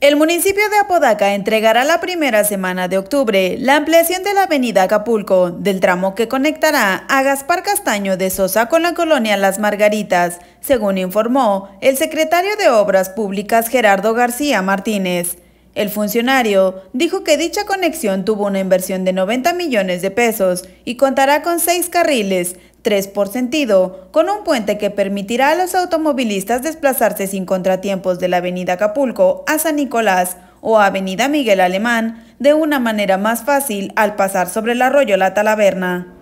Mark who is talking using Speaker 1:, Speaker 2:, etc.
Speaker 1: El municipio de Apodaca entregará la primera semana de octubre la ampliación de la avenida Acapulco, del tramo que conectará a Gaspar Castaño de Sosa con la colonia Las Margaritas, según informó el secretario de Obras Públicas Gerardo García Martínez. El funcionario dijo que dicha conexión tuvo una inversión de 90 millones de pesos y contará con seis carriles, tres por sentido, con un puente que permitirá a los automovilistas desplazarse sin contratiempos de la avenida Acapulco a San Nicolás o avenida Miguel Alemán de una manera más fácil al pasar sobre el arroyo La Talaverna.